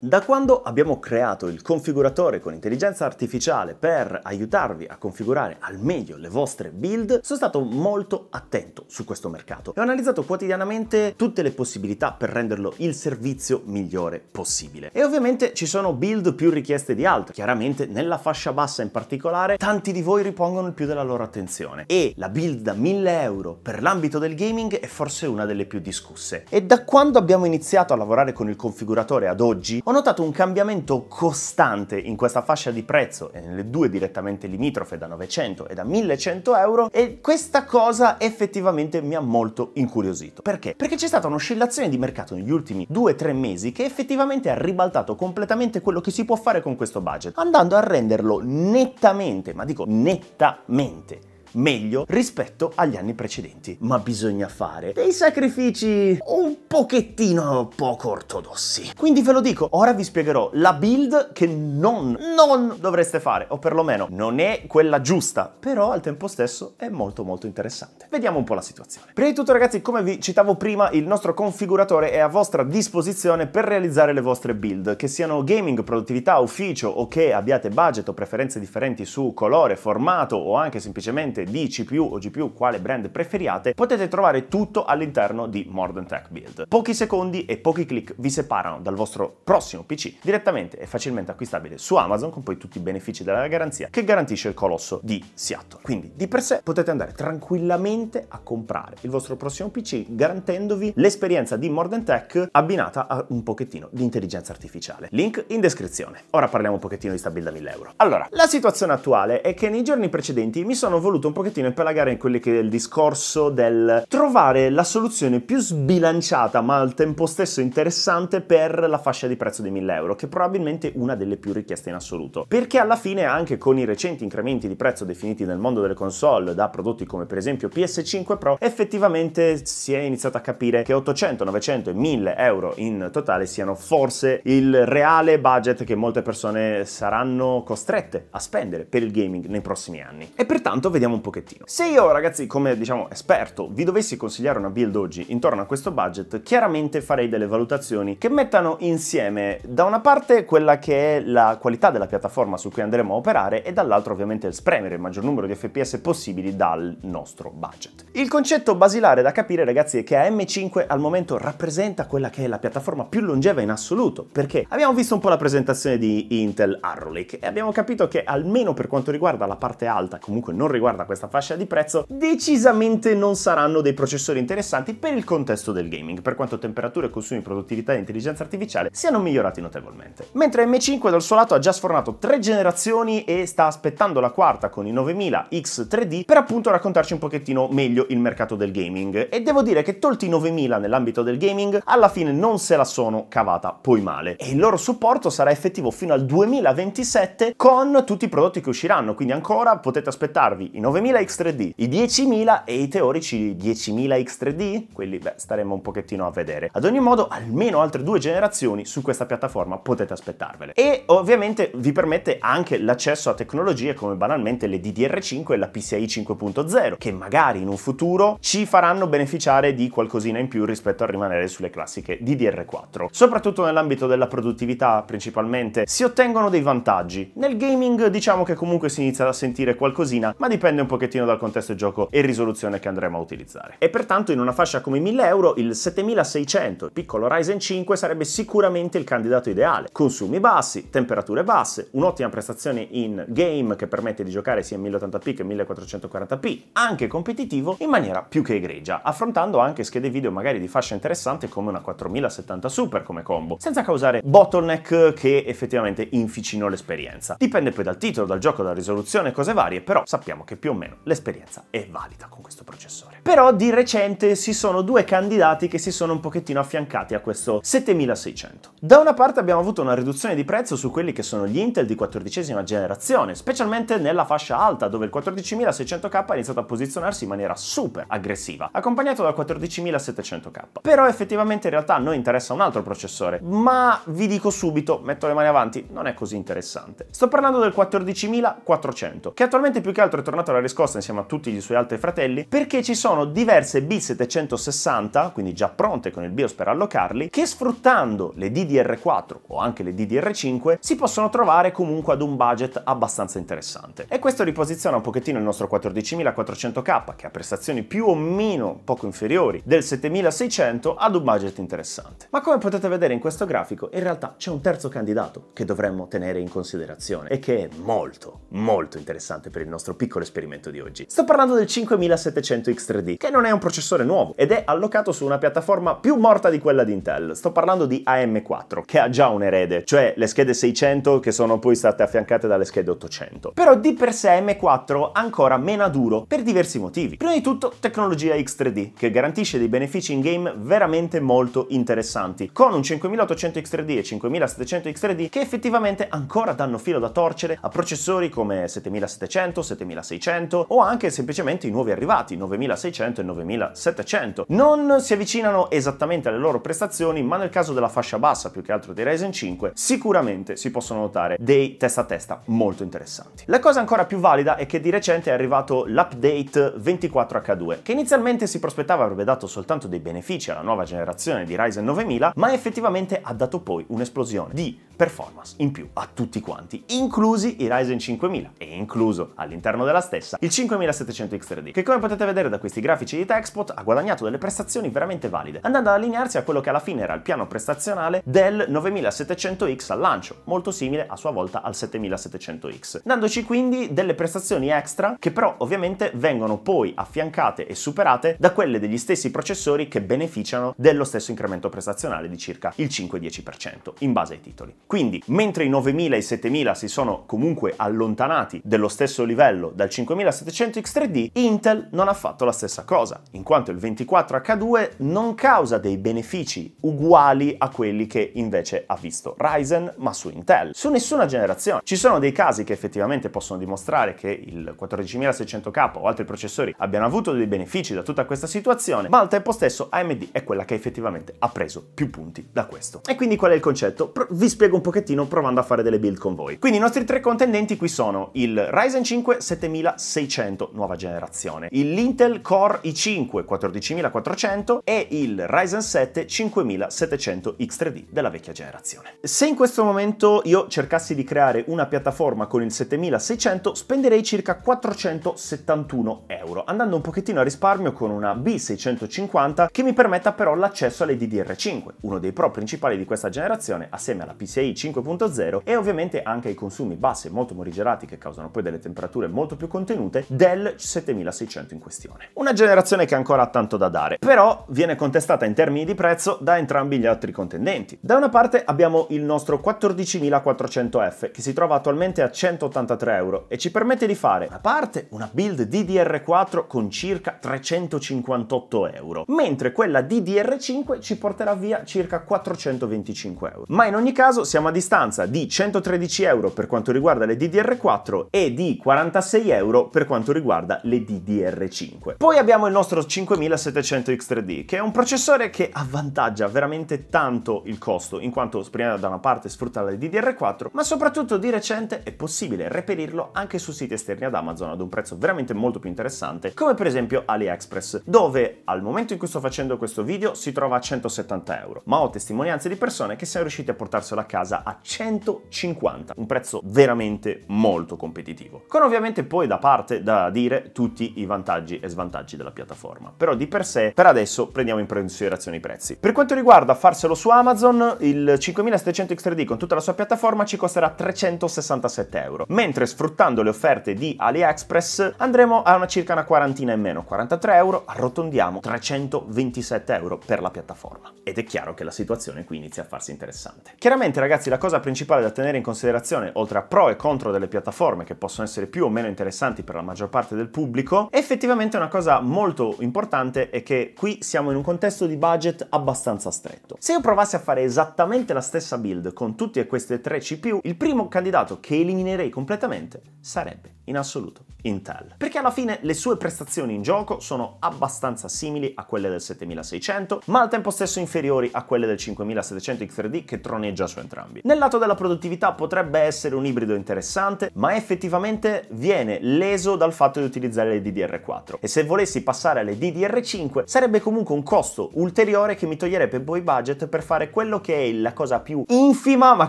Da quando abbiamo creato il configuratore con intelligenza artificiale per aiutarvi a configurare al meglio le vostre build, sono stato molto attento su questo mercato e ho analizzato quotidianamente tutte le possibilità per renderlo il servizio migliore possibile. E ovviamente ci sono build più richieste di altre, chiaramente nella fascia bassa in particolare tanti di voi ripongono il più della loro attenzione e la build da 1000 euro per l'ambito del gaming è forse una delle più discusse. E da quando abbiamo iniziato a lavorare con il configuratore ad oggi, ho notato un cambiamento costante in questa fascia di prezzo e nelle due direttamente limitrofe da 900 e da 1100 euro e questa cosa effettivamente mi ha molto incuriosito. Perché? Perché c'è stata un'oscillazione di mercato negli ultimi 2-3 mesi che effettivamente ha ribaltato completamente quello che si può fare con questo budget, andando a renderlo nettamente, ma dico nettamente meglio rispetto agli anni precedenti. Ma bisogna fare dei sacrifici un pochettino poco ortodossi. Quindi ve lo dico, ora vi spiegherò la build che non, non dovreste fare, o perlomeno non è quella giusta, però al tempo stesso è molto molto interessante. Vediamo un po' la situazione. Prima di tutto ragazzi, come vi citavo prima, il nostro configuratore è a vostra disposizione per realizzare le vostre build, che siano gaming, produttività, ufficio o che abbiate budget o preferenze differenti su colore, formato o anche semplicemente di CPU o GPU quale brand preferiate, potete trovare tutto all'interno di Modern Tech Build. Pochi secondi e pochi clic vi separano dal vostro prossimo PC direttamente e facilmente acquistabile su Amazon con poi tutti i benefici della garanzia che garantisce il colosso di Seattle. Quindi di per sé potete andare tranquillamente a comprare il vostro prossimo PC garantendovi l'esperienza di Modern Tech abbinata a un pochettino di intelligenza artificiale. Link in descrizione. Ora parliamo un pochettino di sta build a 1000 euro. Allora, la situazione attuale è che nei giorni precedenti mi sono voluto un pochettino e gara in quelli che è il discorso del trovare la soluzione più sbilanciata ma al tempo stesso interessante per la fascia di prezzo di 1000 euro, che è probabilmente una delle più richieste in assoluto. Perché alla fine anche con i recenti incrementi di prezzo definiti nel mondo delle console da prodotti come per esempio PS5 Pro, effettivamente si è iniziato a capire che 800, 900 e 1000 euro in totale siano forse il reale budget che molte persone saranno costrette a spendere per il gaming nei prossimi anni. E pertanto vediamo un pochettino. Se io ragazzi come diciamo esperto vi dovessi consigliare una build oggi intorno a questo budget, chiaramente farei delle valutazioni che mettano insieme da una parte quella che è la qualità della piattaforma su cui andremo a operare e dall'altra ovviamente il spremere il maggior numero di FPS possibili dal nostro budget. Il concetto basilare da capire ragazzi è che AM5 al momento rappresenta quella che è la piattaforma più longeva in assoluto perché abbiamo visto un po' la presentazione di Intel Arrow Lake e abbiamo capito che almeno per quanto riguarda la parte alta, comunque non riguarda questa fascia di prezzo, decisamente non saranno dei processori interessanti per il contesto del gaming, per quanto temperature, consumi, produttività e intelligenza artificiale siano migliorati notevolmente. Mentre M5 dal suo lato ha già sfornato tre generazioni e sta aspettando la quarta con i 9000 X3D per appunto raccontarci un pochettino meglio il mercato del gaming. E devo dire che tolti i 9000 nell'ambito del gaming, alla fine non se la sono cavata poi male. E il loro supporto sarà effettivo fino al 2027 con tutti i prodotti che usciranno, quindi ancora potete aspettarvi i 9000 9000 X3D, i 10.000 e i teorici 10.000 X3D? Quelli, beh, staremo un pochettino a vedere. Ad ogni modo, almeno altre due generazioni su questa piattaforma potete aspettarvele. E ovviamente vi permette anche l'accesso a tecnologie come banalmente le DDR5 e la PCI 5.0, che magari in un futuro ci faranno beneficiare di qualcosina in più rispetto a rimanere sulle classiche DDR4. Soprattutto nell'ambito della produttività, principalmente, si ottengono dei vantaggi. Nel gaming diciamo che comunque si inizia a sentire qualcosina, ma dipende un un pochettino dal contesto di gioco e risoluzione che andremo a utilizzare. E pertanto in una fascia come 1000 euro il 7600, piccolo Ryzen 5, sarebbe sicuramente il candidato ideale. Consumi bassi, temperature basse, un'ottima prestazione in game che permette di giocare sia in 1080p che in 1440p, anche competitivo, in maniera più che egregia, affrontando anche schede video magari di fascia interessante come una 4070 Super come combo, senza causare bottleneck che effettivamente inficino l'esperienza. Dipende poi dal titolo, dal gioco, dalla risoluzione, cose varie, però sappiamo che più o meno l'esperienza è valida con questo processore. Però di recente si sono due candidati che si sono un pochettino affiancati a questo 7600. Da una parte abbiamo avuto una riduzione di prezzo su quelli che sono gli Intel di 14 generazione, specialmente nella fascia alta dove il 14600K ha iniziato a posizionarsi in maniera super aggressiva, accompagnato dal 14700K. Però effettivamente in realtà a noi interessa un altro processore, ma vi dico subito, metto le mani avanti, non è così interessante. Sto parlando del 14400, che attualmente più che altro è tornato alla riscossa insieme a tutti i suoi altri fratelli, perché ci sono diverse B760, quindi già pronte con il BIOS per allocarli, che sfruttando le DDR4 o anche le DDR5 si possono trovare comunque ad un budget abbastanza interessante. E questo riposiziona un pochettino il nostro 14400K, che ha prestazioni più o meno poco inferiori del 7600, ad un budget interessante. Ma come potete vedere in questo grafico, in realtà c'è un terzo candidato che dovremmo tenere in considerazione e che è molto, molto interessante per il nostro piccolo esperimento aggiornamento di oggi. Sto parlando del 5700X3D, che non è un processore nuovo ed è allocato su una piattaforma più morta di quella di Intel. Sto parlando di AM4, che ha già un erede, cioè le schede 600 che sono poi state affiancate dalle schede 800. Però di per sé m 4 ancora mena duro per diversi motivi. Prima di tutto tecnologia X3D, che garantisce dei benefici in game veramente molto interessanti, con un 5800X3D e 5700X3D che effettivamente ancora danno filo da torcere a processori come 7700, 7600, 9.600 o anche semplicemente i nuovi arrivati, 9.600 e 9.700. Non si avvicinano esattamente alle loro prestazioni, ma nel caso della fascia bassa, più che altro dei Ryzen 5, sicuramente si possono notare dei testa a testa molto interessanti. La cosa ancora più valida è che di recente è arrivato l'update 24H2, che inizialmente si prospettava avrebbe dato soltanto dei benefici alla nuova generazione di Ryzen 9000, ma effettivamente ha dato poi un'esplosione di performance in più a tutti quanti, inclusi i Ryzen 5000 e incluso all'interno della stessa stessa, il 5700 X3D, che come potete vedere da questi grafici di Texpot ha guadagnato delle prestazioni veramente valide, andando ad allinearsi a quello che alla fine era il piano prestazionale del 9700X al lancio, molto simile a sua volta al 7700X, dandoci quindi delle prestazioni extra che però ovviamente vengono poi affiancate e superate da quelle degli stessi processori che beneficiano dello stesso incremento prestazionale di circa il 5-10% in base ai titoli. Quindi mentre i 9000 e i 7000 si sono comunque allontanati dello stesso livello dal 5000 5700 X3D, Intel non ha fatto la stessa cosa, in quanto il 24H2 non causa dei benefici uguali a quelli che invece ha visto Ryzen, ma su Intel, su nessuna generazione. Ci sono dei casi che effettivamente possono dimostrare che il 14600K o altri processori abbiano avuto dei benefici da tutta questa situazione, ma al tempo stesso AMD è quella che effettivamente ha preso più punti da questo. E quindi qual è il concetto? Pro vi spiego un pochettino provando a fare delle build con voi. Quindi i nostri tre contendenti qui sono il Ryzen 5 7600 600 nuova generazione, Il Intel Core i5 14400 e il Ryzen 7 5700X3D della vecchia generazione. Se in questo momento io cercassi di creare una piattaforma con il 7600 spenderei circa 471 euro, andando un pochettino a risparmio con una B650 che mi permetta però l'accesso alle DDR5, uno dei pro principali di questa generazione assieme alla PCI 5.0 e ovviamente anche ai consumi bassi e molto morigerati che causano poi delle temperature molto più contenute contenute del 7600 in questione. Una generazione che ancora ha tanto da dare, però viene contestata in termini di prezzo da entrambi gli altri contendenti. Da una parte abbiamo il nostro 14400F che si trova attualmente a 183 euro e ci permette di fare da una parte una build DDR4 con circa 358 euro, mentre quella DDR5 ci porterà via circa 425 euro. Ma in ogni caso siamo a distanza di 113 euro per quanto riguarda le DDR4 e di 46 euro per quanto riguarda le DDR5. Poi abbiamo il nostro 5700X3D, che è un processore che avvantaggia veramente tanto il costo, in quanto prima da una parte sfrutta la DDR4, ma soprattutto di recente è possibile reperirlo anche su siti esterni ad Amazon ad un prezzo veramente molto più interessante, come per esempio AliExpress, dove al momento in cui sto facendo questo video si trova a 170 euro, ma ho testimonianze di persone che siano riuscite a portarselo a casa a 150, un prezzo veramente molto competitivo. Con ovviamente poi da parte parte da dire tutti i vantaggi e svantaggi della piattaforma. Però di per sé, per adesso, prendiamo in considerazione i prezzi. Per quanto riguarda farselo su Amazon, il 5700 X3D con tutta la sua piattaforma ci costerà 367 euro, mentre sfruttando le offerte di AliExpress andremo a una circa una quarantina in meno, 43 euro, arrotondiamo 327 euro per la piattaforma. Ed è chiaro che la situazione qui inizia a farsi interessante. Chiaramente ragazzi la cosa principale da tenere in considerazione, oltre a pro e contro delle piattaforme che possono essere più o meno interessanti per la maggior parte del pubblico. Effettivamente una cosa molto importante è che qui siamo in un contesto di budget abbastanza stretto. Se io provassi a fare esattamente la stessa build con tutte queste tre CPU, il primo candidato che eliminerei completamente sarebbe in assoluto Intel. Perché alla fine le sue prestazioni in gioco sono abbastanza simili a quelle del 7600, ma al tempo stesso inferiori a quelle del 5700 X3D che troneggia su entrambi. Nel lato della produttività potrebbe essere un ibrido interessante, ma effettivamente viene leso preso dal fatto di utilizzare le DDR4 e se volessi passare alle DDR5 sarebbe comunque un costo ulteriore che mi toglierebbe poi budget per fare quello che è la cosa più infima ma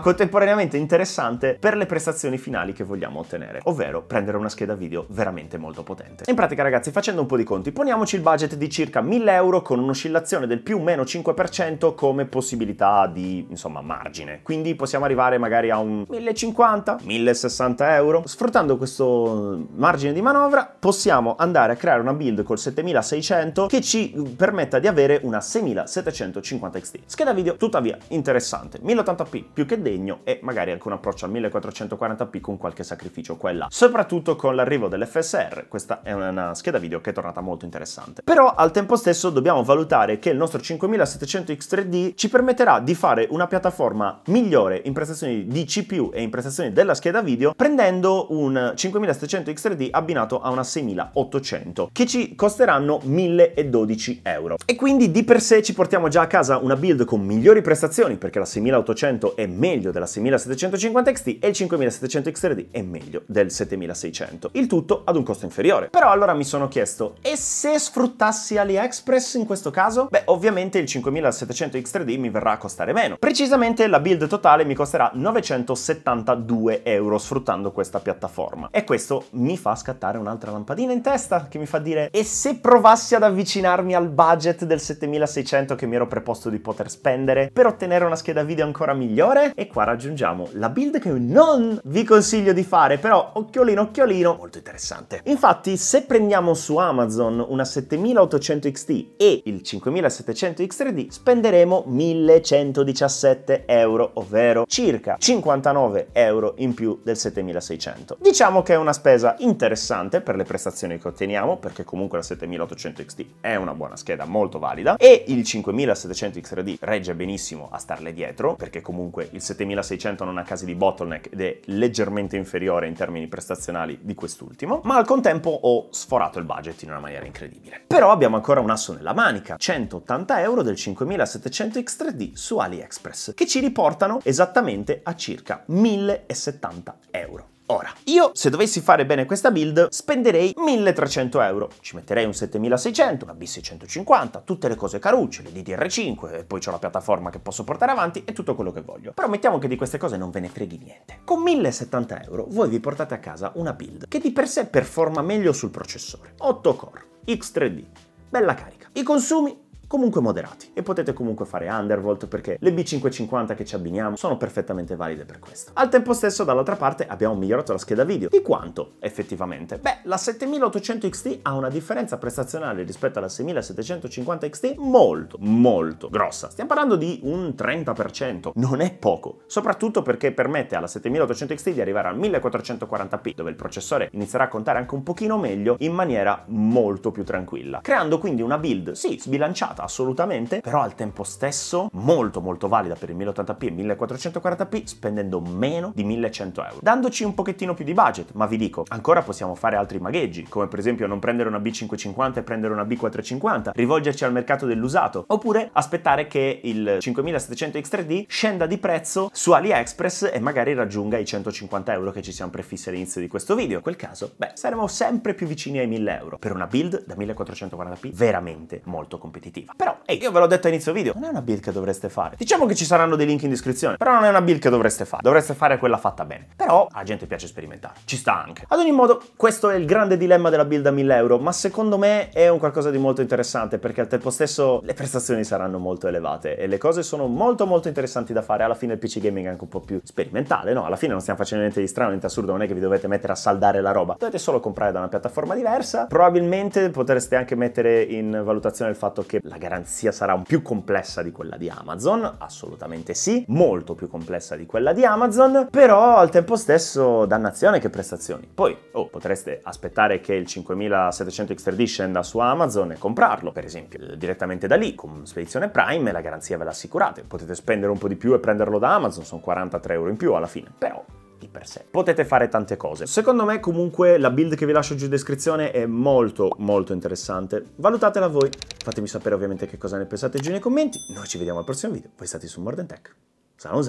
contemporaneamente interessante per le prestazioni finali che vogliamo ottenere, ovvero prendere una scheda video veramente molto potente. In pratica ragazzi facendo un po' di conti poniamoci il budget di circa 1000 euro con un'oscillazione del più o meno 5% come possibilità di insomma margine, quindi possiamo arrivare magari a un 1050, 1060 euro, sfruttando questo margine margine di manovra, possiamo andare a creare una build col 7600 che ci permetta di avere una 6750 XT. Scheda video tuttavia interessante, 1080p più che degno e magari anche un approccio al 1440p con qualche sacrificio quella. soprattutto con l'arrivo dell'FSR, questa è una scheda video che è tornata molto interessante. Però al tempo stesso dobbiamo valutare che il nostro 5700 X3D ci permetterà di fare una piattaforma migliore in prestazioni di CPU e in prestazioni della scheda video prendendo un 5700 X3D venerdì abbinato a una 6800 che ci costeranno 1012 euro. E quindi di per sé ci portiamo già a casa una build con migliori prestazioni perché la 6800 è meglio della 6750 XT e il 5700 X3D è meglio del 7600. Il tutto ad un costo inferiore. Però allora mi sono chiesto e se sfruttassi AliExpress in questo caso? Beh ovviamente il 5700 X3D mi verrà a costare meno. Precisamente la build totale mi costerà 972 euro sfruttando questa piattaforma e questo mi fa fa scattare un'altra lampadina in testa che mi fa dire e se provassi ad avvicinarmi al budget del 7600 che mi ero preposto di poter spendere per ottenere una scheda video ancora migliore? E qua raggiungiamo la build che non vi consiglio di fare, però occhiolino occhiolino, molto interessante. Infatti se prendiamo su Amazon una 7800 XT e il 5700 X3D spenderemo 1117 euro, ovvero circa 59 euro in più del 7600. Diciamo che è una spesa in interessante per le prestazioni che otteniamo, perché comunque la 7800 XT è una buona scheda molto valida e il 5700 X3D regge benissimo a starle dietro, perché comunque il 7600 non ha casi di bottleneck ed è leggermente inferiore in termini prestazionali di quest'ultimo, ma al contempo ho sforato il budget in una maniera incredibile. Però abbiamo ancora un asso nella manica, 180 euro del 5700 X3D su AliExpress, che ci riportano esattamente a circa 1070 euro. Ora, io se dovessi fare bene questa build spenderei 1300 euro, ci metterei un 7600, una B650, tutte le cose carucce, le DDR5 e poi c'ho la piattaforma che posso portare avanti e tutto quello che voglio. Però mettiamo che di queste cose non ve ne freghi niente. Con 1070 euro voi vi portate a casa una build che di per sé performa meglio sul processore, 8 core, X3D, bella carica. I consumi comunque moderati e potete comunque fare undervolt perché le B550 che ci abbiniamo sono perfettamente valide per questo. Al tempo stesso dall'altra parte abbiamo migliorato la scheda video. Di quanto effettivamente? Beh, la 7800 XT ha una differenza prestazionale rispetto alla 6750 XT molto, molto grossa. Stiamo parlando di un 30%, non è poco, soprattutto perché permette alla 7800 XT di arrivare al 1440p, dove il processore inizierà a contare anche un pochino meglio in maniera molto più tranquilla, creando quindi una build, sì, sbilanciata, sbagliata assolutamente, però al tempo stesso molto molto valida per il 1080p e 1440p spendendo meno di 1100 euro, dandoci un pochettino più di budget, ma vi dico, ancora possiamo fare altri magheggi, come per esempio non prendere una B550 e prendere una B450, rivolgerci al mercato dell'usato, oppure aspettare che il 5700 X3D scenda di prezzo su AliExpress e magari raggiunga i 150 euro che ci siamo prefissi all'inizio di questo video. In quel caso, beh, saremo sempre più vicini ai 1000 euro per una build da 1440p veramente molto competitiva. Però, ehi, hey, io ve l'ho detto a inizio video, non è una build che dovreste fare. Diciamo che ci saranno dei link in descrizione, però non è una build che dovreste fare. Dovreste fare quella fatta bene. Però a gente piace sperimentare, ci sta anche. Ad ogni modo, questo è il grande dilemma della build a 1000 euro, ma secondo me è un qualcosa di molto interessante perché al tempo stesso le prestazioni saranno molto elevate e le cose sono molto molto interessanti da fare. Alla fine il PC gaming è anche un po' più sperimentale, no? Alla fine non stiamo facendo niente di strano, niente assurdo, non è che vi dovete mettere a saldare la roba. Dovete solo comprare da una piattaforma diversa. Probabilmente potreste anche mettere in valutazione il fatto che la garanzia sarà più complessa di quella di Amazon, assolutamente sì, molto più complessa di quella di Amazon, però al tempo stesso dannazione che prestazioni. Poi, oh, potreste aspettare che il 5700 X3D scenda su Amazon e comprarlo, per esempio, eh, direttamente da lì, con spedizione Prime e la garanzia ve l'assicurate. Potete spendere un po' di più e prenderlo da Amazon, sono 43 euro in più alla fine, però di per sé. Potete fare tante cose. Secondo me comunque la build che vi lascio giù in descrizione è molto molto interessante. Valutatela voi. Fatemi sapere ovviamente che cosa ne pensate giù nei commenti. Noi ci vediamo al prossimo video. Voi state su Mordentech. Tech. Salusa!